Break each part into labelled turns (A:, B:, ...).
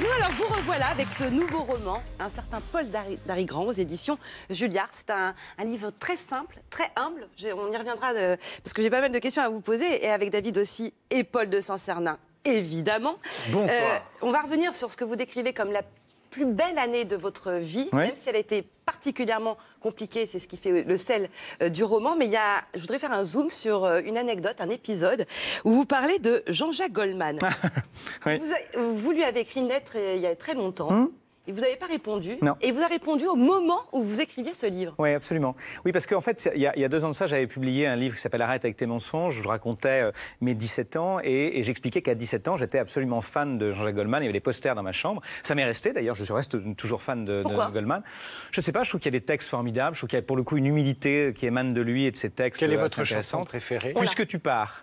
A: nous. Alors vous revoilà avec ce nouveau roman, un certain Paul grand aux éditions Julliard. C'est un, livre très simple, très humble. on y reviendra parce que j'ai pas mal de questions à vous poser et avec David aussi et Paul de saint sernin évidemment. Bonsoir. Euh, on va revenir sur ce que vous décrivez comme la plus belle année de votre vie, même si elle a été particulièrement compliquée, c'est ce qui fait le sel euh, du roman. Mais il y je voudrais faire un zoom sur euh, une anecdote, un épisode, où vous parlez de Jean-Jacques Goldman. vous, lui avez écrit une lettre euh, il y a très longtemps. Hum. Et vous n'avez pas répondu. Non. Et vous avez répondu au moment où vous écriviez ce
B: livre. Oui, absolument. Oui, parce qu'en fait, il y, a, deux ans de ça, j'avais publié un livre qui s'appelle Arrête avec tes mensonges. Je racontais euh, mes 17 ans et, j'expliquais qu'à 17 ans, j'étais absolument fan de Jean-Jacques Goldman. Il y avait des posters dans ma chambre. Ça m'est resté d'ailleurs. Je reste toujours fan de, de Goldman. Je ne sais pas. Je trouve qu'il y a des textes formidables. Je trouve qu'il y a pour le coup une humilité euh, qui émane de lui et de ses textes. Quelle est euh, votre chanson préférée Puisque tu pars.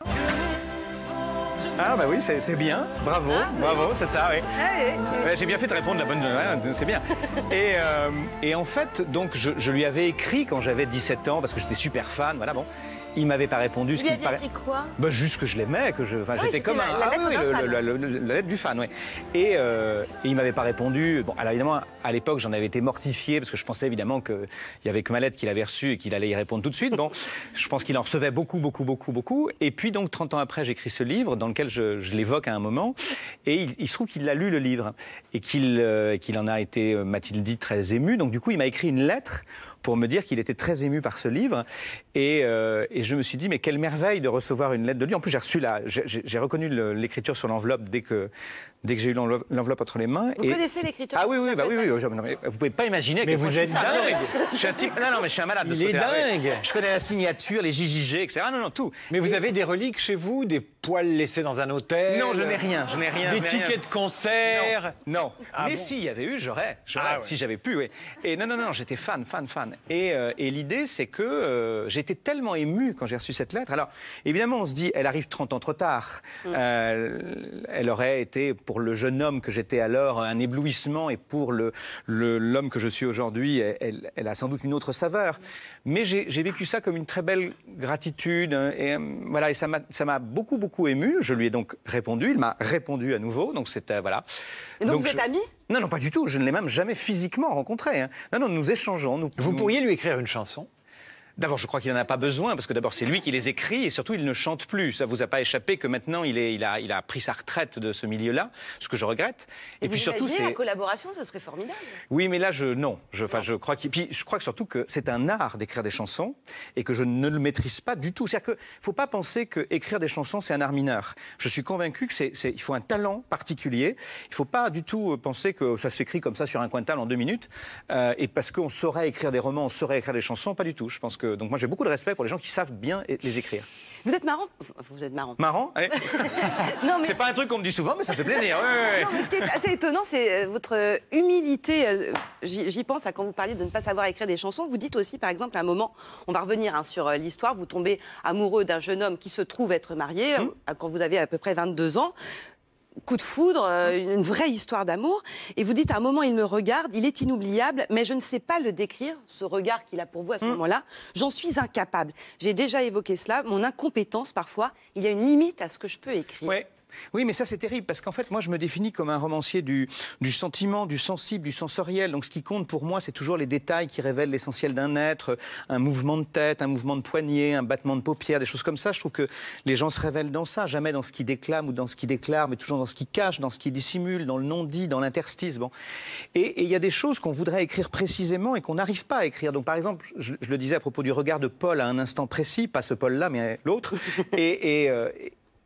B: Ah bah oui, c'est bien. Bravo, ah, bravo, c'est ça, oui. Ah, j'ai bien fait de répondre la bonne hein, c'est bien. Et, euh, et, en fait, donc, je, lui avais écrit quand j'avais 17 ans, parce que j'étais super fan, voilà, bon. Il m'avait pas répondu. Ce qui écrit quoi bah, Juste que je l'aimais, que je, enfin, ah j'étais comme la, un... lettre ah, oui, la, lettre du fan, oui. Et, euh, il m'avait pas répondu. Bon, alors évidemment, à l'époque, j'en avais été mortifié parce que je pensais évidemment qu'il n'y avait que ma lettre qu'il avait reçue et qu'il allait y répondre tout de suite. Bon, je pense qu'il en recevait beaucoup, beaucoup, beaucoup, beaucoup. Et puis donc, 30 ans après, j'écris ce livre dans lequel je, l'évoque à un moment. Et il, se trouve qu'il a lu le livre et qu'il euh, en a été, euh, m'a-t-il dit, très ému. Donc du coup, il m'a écrit une lettre pour me dire qu'il était très ému par ce livre. Euh, et, je me suis dit, mais quelle merveille de recevoir une lettre de lui. En plus, j'ai reçu la, j'ai reconnu l'écriture sur l'enveloppe dès que, dès que j'ai eu l'enveloppe entre les mains. Vous connaissez l'écriture Ah oui, oui, bah, oui, oui, vous pouvez pas imaginer. Mais que vous êtes dingue. Je suis un Non, non, mais je suis un malade. De dingue.
C: Je connais la signature, les JJG, etc. non, non, tout. Mais vous avez des reliques chez vous, des poils laissés dans un hôtel Non, je n'ai rien, je n'ai rien. Des tickets de
B: concert Non. Ah mais s'il y avait eu, j'aurais. Ah si j'avais pu, oui. Et non, non, non, j'étais fan, fan, fan. Euh, et, l'idée, c'est que euh, j'étais tellement ému quand j'ai reçu cette lettre. Alors, évidemment, on se dit, elle arrive 30 ans trop tard. Mm. Euh, elle aurait été, pour le jeune homme que j'étais alors, un éblouissement. Et pour l'homme que je suis aujourd'hui, elle, a sans doute une autre saveur. Mais j'ai vécu ça comme une très belle gratitude. Hein, et, euh, voilà, et ça m'a beaucoup, beaucoup ému. Je lui ai donc répondu. Il m'a répondu à nouveau. Donc, c'était. Euh, voilà. donc, vous êtes amis Non, non, pas du tout. Je ne l'ai même jamais physiquement rencontré. Hein. Non, non, nous échangeons. Nous... Vous pourriez lui écrire une chanson D'abord, je crois qu'il n'en a pas besoin, parce que d'abord, c'est lui qui les écrit, et surtout, il ne chante plus. Ça vous a pas échappé que maintenant, il, est, il, a, il a pris sa retraite de ce milieu-là, ce que je regrette. Et, puis surtout, c'est. la
A: collaboration, ce serait formidable.
B: Oui, mais là, je. Non. Je, je crois que. Puis, je crois que surtout que c'est un art d'écrire des chansons, et que je ne le maîtrise pas du tout. C'est-à-dire qu'il ne faut pas penser qu'écrire des chansons, c'est un art mineur. Je suis convaincu que c'est. Il faut un talent particulier. Il ne faut pas du tout euh, penser que ça s'écrit comme ça sur un coin de table en deux minutes, euh, et parce qu'on saurait écrire des romans, on saurait écrire des chansons, pas du tout. Je pense donc moi j'ai beaucoup de respect pour les gens qui savent bien les écrire. Vous êtes marrant Vous êtes marrant. Marrant eh. non, C'est pas un truc qu'on me dit souvent, mais ça fait plaisir. non, mais ce qui est assez
A: étonnant, c'est euh, votre humilité. Euh, j'y pense à quand vous parliez de ne pas savoir écrire des chansons. Vous dites aussi, par exemple, à un moment, on va revenir hein, sur euh, l'histoire, vous tombez amoureux d'un jeune homme qui se trouve être marié mmh. quand vous avez à peu près 22 ans coup de foudre, euh, une vraie histoire d'amour. Et vous dites à un moment, il me regarde, il est inoubliable, mais je ne sais pas le décrire, ce regard qu'il a pour vous à ce mm. moment-là. J'en suis incapable. J'ai déjà évoqué cela, mon incompétence parfois.
B: Il y a une limite à ce que je peux écrire. Oui, mais ça c'est terrible parce qu'en fait, moi je me définis comme un romancier du, du, sentiment, du sensible, du sensoriel. Donc ce qui compte pour moi, c'est toujours les détails qui révèlent l'essentiel d'un être, un mouvement de tête, un mouvement de poignet, un battement de paupière, des choses comme ça. Je trouve que les gens se révèlent dans ça, jamais dans ce qu'ils déclament ou dans ce qu'ils déclarent, mais toujours dans ce qu'ils cachent, dans ce qu'ils dissimulent, dans le non-dit, dans l'interstice. Et il y a des choses qu'on voudrait écrire précisément et qu'on n'arrive pas à écrire. Donc par exemple, je, le disais à propos du regard de Paul à un instant précis, pas ce Paul-là, mais l'autre. et euh,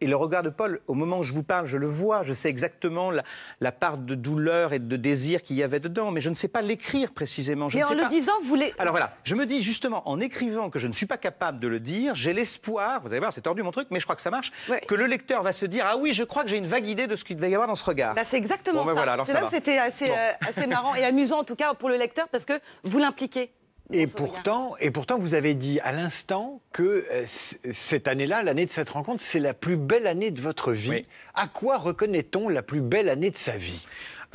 B: et le regard de Paul, au moment où je vous parle, je le vois, je sais exactement la, part de douleur et de désir qu'il y avait dedans, mais je ne sais pas l'écrire précisément. Je mais en le disant, vous voulez. Alors voilà, je me dis justement, en écrivant que je ne suis pas capable de le dire, j'ai l'espoir, vous allez voir, c'est tordu mon truc, mais je crois que ça marche, que le lecteur va se dire Ah oui, je crois que j'ai une vague idée de ce qu'il va y avoir dans ce regard. Bah, c'est exactement ben ça. Voilà,
A: c'est là c'était euh, assez marrant et
B: amusant, en tout cas, pour le lecteur, parce que vous l'impliquez. Et
C: pourtant, et pourtant, vous avez dit à l'instant que euh, cette année-là, l'année de cette rencontre, c'est la plus belle année de votre vie. À quoi reconnaît-on la plus belle année de sa vie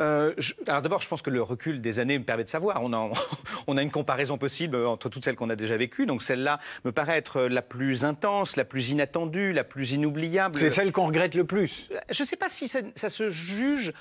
C: euh, alors d'abord, je pense que le recul des années me permet de savoir. On a, on a une comparaison possible
B: entre toutes celles qu'on a déjà vécues. Donc celle-là me paraît être la plus intense, la plus inattendue, la plus inoubliable. C'est celle
C: qu'on regrette le plus.
B: Euh, je ne sais pas si ça, ça se juge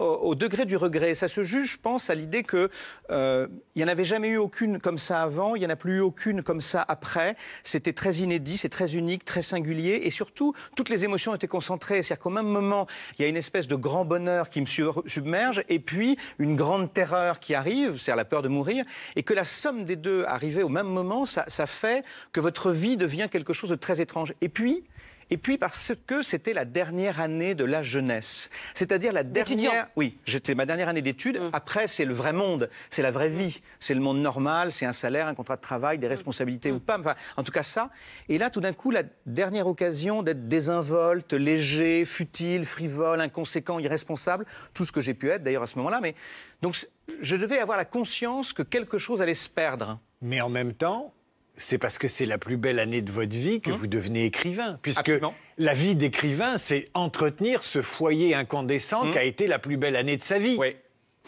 B: au, degré du regret. Ça se juge, je pense, à l'idée que euh, n'y en avait jamais eu aucune comme ça avant, il n'y en a plus eu aucune comme ça après. C'était très inédit, c'est très unique, très singulier. Et surtout, toutes les émotions étaient concentrées. C'est-à-dire qu'au même moment, il y a une espèce de grand bonheur qui me submerge et puis une grande terreur qui arrive, c'est-à-dire la peur de mourir. Et que la somme des deux arrivait au même moment, ça, ça fait que votre vie devient quelque chose de très étrange. Et puis, et puis parce que c'était la dernière année de la jeunesse, c'est-à-dire la dernière. Oui, j'étais ma dernière année d'études. Hum. Après, c'est le vrai monde, c'est la vraie vie, c'est le monde normal, c'est un salaire, un contrat de travail, des responsabilités hum. ou pas. Enfin, en tout cas ça. Et là, tout d'un coup, la dernière occasion d'être désinvolte, léger, futile, frivole, inconséquent, irresponsable, tout ce que j'ai pu être
C: d'ailleurs à ce moment-là. Mais donc, je devais avoir la conscience que quelque chose allait se perdre. Mais en même temps, c'est parce que c'est la plus belle année de votre vie que hum. vous devenez écrivain. Puisque la vie d'écrivain, c'est entretenir ce foyer incandescent hum. qui a été la plus belle année de sa vie. Oui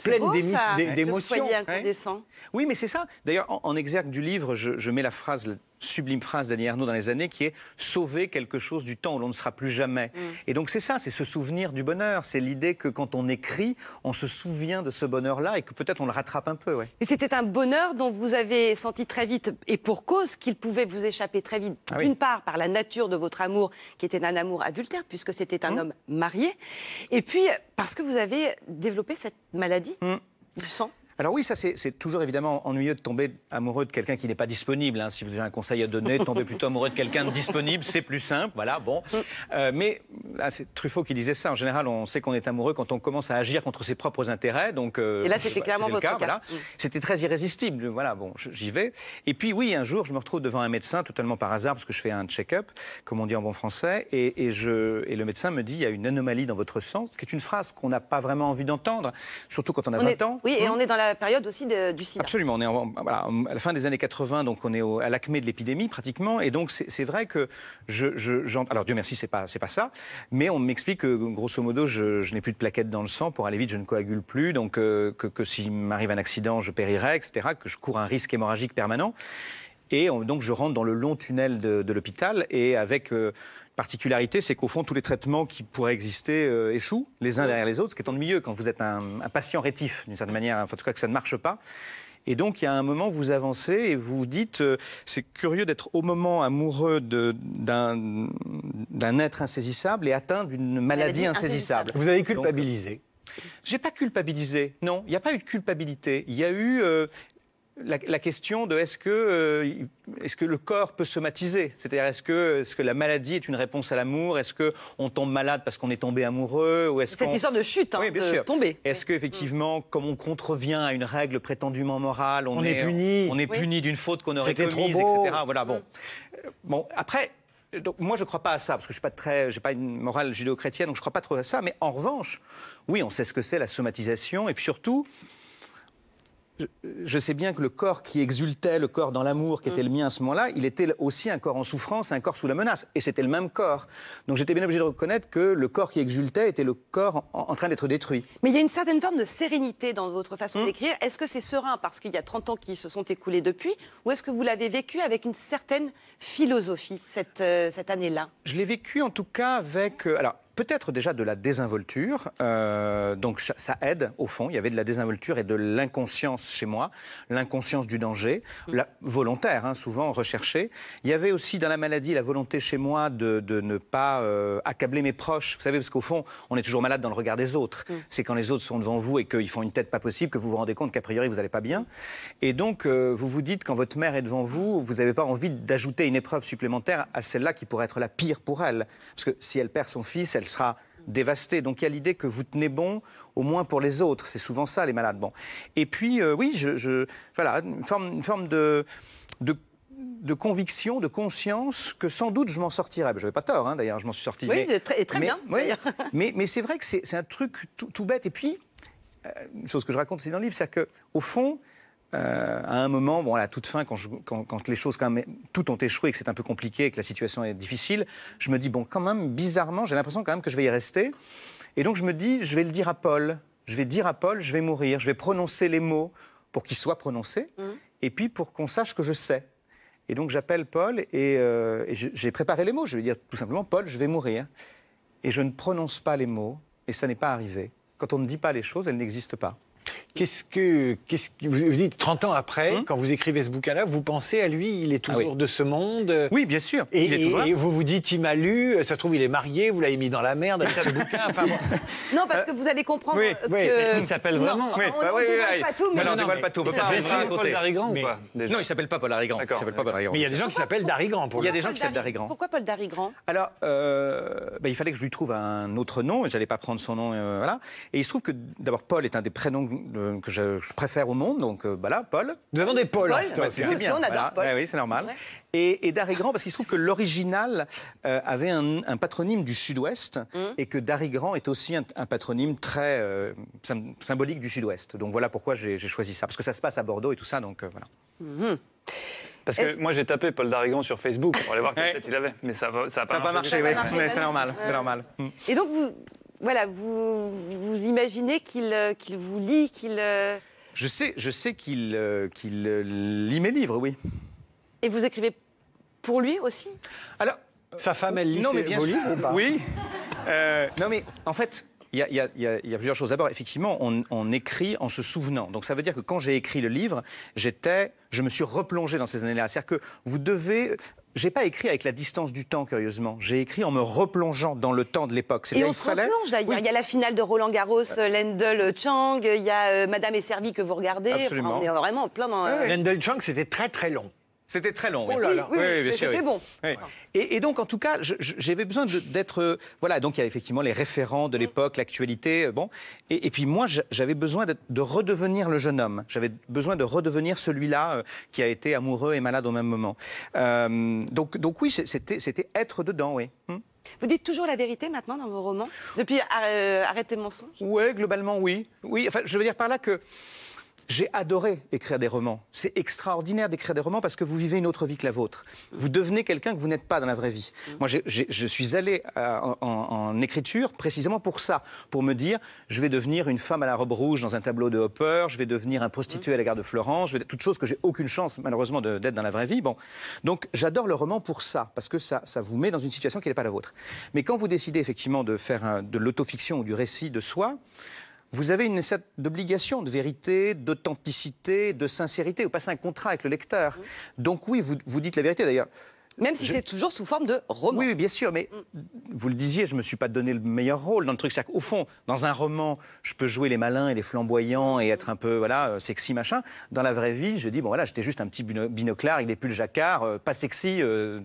C: pleine d'émotions. Oui, mais c'est ça. D'ailleurs, en, exergue
B: du livre, je mets la phrase sublime phrase d'Annie Arnaud dans les années qui est sauver quelque chose du temps où l'on ne sera plus jamais. Mm. Et donc c'est ça, c'est ce souvenir du bonheur, c'est l'idée que quand on écrit, on se souvient de ce bonheur-là et que peut-être on le rattrape un peu. Ouais.
A: Et c'était un bonheur dont vous avez senti très vite et pour cause qu'il pouvait vous échapper très vite. Ah D'une part par la nature de votre amour qui était un amour adultère puisque c'était un mmh. homme marié et puis parce que vous avez développé cette maladie mmh.
B: du sang. Alors oui, ça c'est toujours évidemment ennuyeux de tomber amoureux de quelqu'un qui n'est pas disponible. Hein. Si vous avez un conseil à donner, tombez plutôt amoureux de quelqu'un disponible, c'est plus simple. Voilà, bon. Euh, mais ah, c'est Truffaut qui disait ça. En général, on sait qu'on est amoureux quand on commence à agir contre ses propres intérêts. Donc, euh, Et là, c'était clairement votre cas. Mm. C'était très irrésistible. Voilà, bon, j'y vais. Et puis oui, un jour, je me retrouve devant un médecin totalement par hasard parce que je fais un check-up, comme on dit en bon français, et, le médecin me dit il y a une anomalie dans votre sang, ce qui est une phrase qu'on n'a pas vraiment envie d'entendre, surtout quand on a 20 ans. Oui, et on est dans période aussi du sida. Absolument. On est à la fin des années 80, donc on est au, à l'acmé de l'épidémie pratiquement. Et donc c'est vrai que je, alors Dieu merci, c'est pas c'est pas ça. Mais on m'explique que grosso modo, je, n'ai plus de plaquettes dans le sang pour aller vite, je ne coagule plus, donc euh, que, que s'il m'arrive un accident, je périrai, etc. Que je cours un risque hémorragique permanent. Et donc je rentre dans le long tunnel de, l'hôpital et avec euh, particularité, c'est qu'au fond, tous les traitements qui pourraient exister euh, échouent les uns derrière les autres, ce qui est ennuyeux quand vous êtes un, patient rétif, d'une certaine manière, enfin, en tout cas que ça ne marche pas. Et donc, il y a un moment, vous avancez et vous vous dites, euh, c'est curieux d'être au moment amoureux d'un être insaisissable et atteint d'une maladie, insaisissable. Vous avez culpabilisé. J'ai pas culpabilisé, non. Il n'y a pas eu de culpabilité. Il y a eu euh, la, question de est-ce que, euh, que, le corps peut somatiser C'est-à-dire, est-ce que, est que, la maladie est une réponse à l'amour Est-ce qu'on tombe malade parce qu'on est tombé amoureux ou est-ce Cette histoire de chute, hein, de tomber. Est-ce qu'effectivement, comme on contrevient à une règle prétendument morale, on, est, puni On est d'une faute qu'on aurait commise, etc. Voilà, bon. Mm. Euh, bon, après, moi je ne crois pas à ça parce que je suis pas très, j'ai pas une morale judéo-chrétienne, donc je ne crois pas trop à ça. Mais en revanche, oui, on sait ce que c'est la somatisation et puis surtout, je sais bien que le corps qui exultait, le corps dans l'amour qui était le mien à ce moment-là, il était aussi un corps en souffrance, un corps sous la menace. Et c'était le même corps. Donc j'étais bien obligé de reconnaître que le corps qui exultait était le corps en, train d'être détruit.
A: Mais il y a une certaine forme de sérénité dans votre façon hmm d'écrire. Est-ce que c'est serein parce qu'il y a 30 ans qui se sont écoulés depuis Ou est-ce que vous l'avez vécu avec une certaine philosophie cette, euh, cette année-là
B: Je l'ai vécu en tout cas avec... Euh, peut-être déjà de la désinvolture. Euh, donc ça, aide, au fond. Il y avait de la désinvolture et de l'inconscience chez moi, l'inconscience du danger, mm. la, volontaire, hein, souvent recherchée. Il y avait aussi dans la maladie la volonté chez moi de, ne pas euh, accabler mes proches. Vous savez, parce qu'au fond, on est toujours malade dans le regard des autres. Mm. C'est quand les autres sont devant vous et qu'ils font une tête pas possible que vous vous rendez compte qu'a priori, vous n'allez pas bien. Et donc, euh, vous vous dites, quand votre mère est devant vous, vous n'avez pas envie d'ajouter une épreuve supplémentaire à celle-là qui pourrait être la pire pour elle. Parce que si elle perd son fils, elle elle sera dévastée. Donc il y a l'idée que vous tenez bon, au moins pour les autres. C'est souvent ça, les malades. Bon. Et puis, euh, oui, je, voilà, une forme, de, conviction, de conscience que sans doute je m'en sortirais. Je n'avais pas tort, hein, d'ailleurs, je m'en suis sorti. Oui, très, très bien. mais, c'est vrai que c'est un truc tout, bête. Et puis, euh, une chose que je raconte, c'est dans le livre, c'est que au fond, euh, à un moment, bon, à la toute fin, quand, les choses quand même, ont échoué, que c'est un peu compliqué, que la situation est difficile, je me dis bon, quand même, bizarrement, j'ai l'impression quand même que je vais y rester. Et donc je me dis, je vais le dire à Paul. Je vais dire à Paul, je vais mourir. Je vais prononcer les mots pour qu'ils soient prononcés, mmh. et puis pour qu'on sache que je sais. Et donc j'appelle Paul et, euh, et j'ai préparé les mots. Je vais dire tout simplement, Paul, je vais mourir. Et je ne prononce pas les mots, et ça n'est pas arrivé. Quand on ne dit pas les choses, elles
C: n'existent pas. Qu'est-ce que, qu'est-ce vous, dites 30 ans après, hum. quand vous écrivez ce bouquin-là, vous pensez à lui, il est ah toujours de ce monde. Oui, bien sûr. Et, il est toujours et vous vous dites, il m'a lu, euh, ça se trouve, il est marié, vous l'avez mis dans la merde avec ça, le bouquin.
A: Non, parce que vous allez comprendre oui, Il
C: s'appelle vraiment. Non, oui. on, bah, pas tout, mais. Non, on dévoile pas tout. Il s'appelle Paul Darigan ou pas Non, il s'appelle pas Paul D'accord. Il s'appelle pas Paul Mais il y a des gens qui s'appellent Darigan. Il y a des gens qui s'appellent
B: Pourquoi Paul Darigan Alors, euh, bah, il fallait que je lui trouve un autre nom. J'allais pas prendre son nom, euh, Et il se trouve que d'abord Paul est un des prénoms que, je, préfère au monde. Donc voilà, euh, bah
C: Paul. Nous avons des Pauls. Hein. Paul, c'est bien. on adore
B: Paul. oui, c'est normal. Et, et Darry Grand, parce qu'il se trouve que l'original euh, avait un, patronyme du Sud-Ouest mmh. et que Darry Grand est aussi un, patronyme très euh, symbolique du Sud-Ouest. Donc voilà pourquoi j'ai choisi ça, parce que ça se passe à Bordeaux et tout ça. Donc voilà.
C: Mmh. Parce que moi, j'ai tapé Paul Grand sur Facebook pour aller voir quelle il avait. Mais ça n'a pas pas, ça pas marché oui. C'est normal. normal. Mmh.
A: Et donc, vous, voilà, vous, imaginez euh, qu'il vous lit, qu'il... Euh
B: je sais, je sais qu'il euh, lit mes livres, oui.
A: Et vous écrivez pour lui aussi Alors...
B: Sa femme, elle lit non, mais bien sûr. Oui. non, mais en fait, il y, a plusieurs choses. D'abord, effectivement, on, on, écrit en se souvenant. Donc, ça veut dire que quand j'ai écrit le livre, j'étais, je me suis replongé dans ces années-là. C'est-à-dire que vous devez, j'ai pas écrit avec la distance du temps, curieusement. J'ai écrit en me
C: replongeant dans le temps de l'époque. Et on se replonge Il y a
A: la finale de Roland Garros, euh. Lendel Chang, il y a euh, Madame et Servi que vous regardez. Absolument. on est vraiment plein dans. Euh,
C: Chang, c'était très très long. C'était très long. Oui, oui, C'était bon. Et, donc, en tout cas, j'avais besoin
B: d'être. Euh, voilà, donc il y a effectivement les référents de mm. l'époque, l'actualité. Euh, bon. Et, puis moi, j'avais besoin de redevenir le jeune homme. J'avais besoin de redevenir celui-là euh, qui a été amoureux et malade au même moment. donc, donc oui, c'était être dedans, oui. Hmm. Vous dites toujours la vérité maintenant dans vos romans Depuis Arrêtez mon mensonge Oui, globalement, oui. Oui, enfin, je veux dire par là que j'ai adoré écrire des romans. C'est extraordinaire d'écrire des romans parce que vous vivez une autre vie que la vôtre. Vous devenez quelqu'un que vous n'êtes pas dans la vraie vie. Mm. Moi, je suis allé euh, en, écriture précisément pour ça, pour me dire je vais devenir une femme à la robe rouge dans un tableau de Hopper, je vais devenir un prostitué mm. à la gare de Florence, je toutes choses que j'ai aucune chance malheureusement d'être dans la vraie vie. Bon, donc j'adore le roman pour ça parce que ça, ça vous met dans une situation qui n'est pas la vôtre. Mais quand vous décidez effectivement de faire de l'autofiction ou du récit de soi, vous avez une sorte d'obligation de vérité, d'authenticité, de sincérité. Vous passez un contrat avec le lecteur. Mm. Donc oui, vous, dites la vérité d'ailleurs. Même si c'est toujours sous forme de roman. Oui, bien sûr, mais mm. vous le disiez, je ne me suis pas donné le meilleur rôle dans le truc. Au fond, dans un roman, je peux jouer les malins et les flamboyants et être un peu voilà, euh, sexy, machin. Dans la vraie vie, je dis, bon voilà, j'étais juste un petit binoclard avec des pulls jacquard, euh, pas sexy, euh,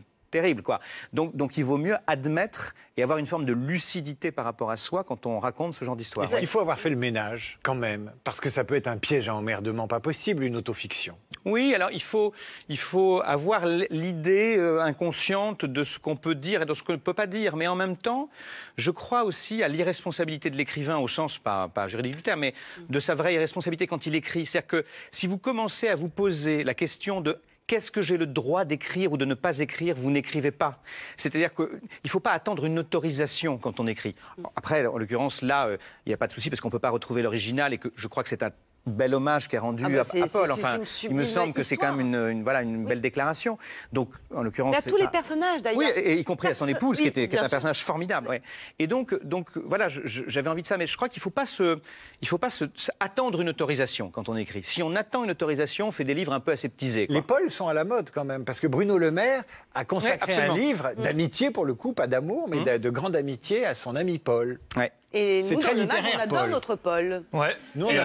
B: Quoi. Donc, donc il vaut mieux admettre
C: et avoir une forme de lucidité par rapport à soi quand on raconte ce genre d'histoire. Il faut avoir fait le ménage quand même, parce que ça peut être un piège à emmerdement pas possible, une autofiction. Oui, alors il faut, il
B: faut avoir l'idée euh, inconsciente de ce qu'on peut dire et de ce qu'on ne peut pas dire, mais en même temps, je crois aussi à l'irresponsabilité de l'écrivain au sens, pas, pas juridique mais de sa vraie irresponsabilité quand il écrit. C'est-à-dire que si vous commencez à vous poser la question de qu'est-ce que j'ai le droit d'écrire ou de ne pas écrire, vous n'écrivez pas. C'est-à-dire qu'il ne faut pas attendre une autorisation quand on écrit. Après, en l'occurrence, là, euh, il n'y a pas de souci parce qu'on ne peut pas retrouver l'original et que je crois que c'est un bel hommage qui est rendu ah, à, Paul. Enfin, il me semble que c'est quand même une, voilà, une belle déclaration. Donc, en l'occurrence. À tous les
A: personnages, d'ailleurs. Oui, et, y compris à son épouse, qui, était, est un personnage
B: formidable. Et donc, donc voilà, j'avais envie de ça. Mais je crois qu'il ne faut pas, se, il faut pas attendre une autorisation quand on écrit. Si on attend une autorisation, on fait des livres un peu aseptisés. Les Pauls sont à la
C: mode quand même, parce que Bruno Le Maire a consacré un livre mm. d'amitié, pour le coup, pas d'amour, mais mm. de, grande amitié à son ami Paul. Et nous, très dans le on adore notre Paul. Ouais.